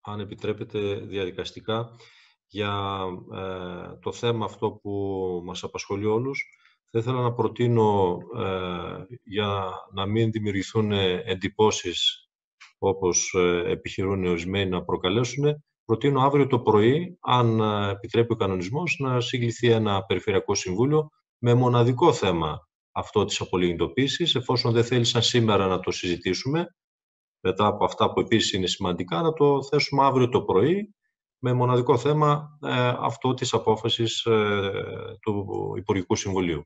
αν επιτρέπετε, διαδικαστικά για ε, το θέμα αυτό που μας απασχολεί όλους. Θα ήθελα να προτείνω ε, για να μην δημιουργηθούν ε, εντυπώσεις όπως επιχειρούν ορισμένοι να προκαλέσουν. Προτείνω αύριο το πρωί, αν επιτρέπει ο κανονισμός, να συγκληθεί ένα περιφερειακό συμβούλιο με μοναδικό θέμα αυτό της απολυγνητοποίησης, εφόσον δεν θέλησαν σήμερα να το συζητήσουμε, μετά από αυτά που επίσης είναι σημαντικά, να το θέσουμε αύριο το πρωί με μοναδικό θέμα ε, αυτό της απόφασης ε, του Υπουργικού Συμβουλίου.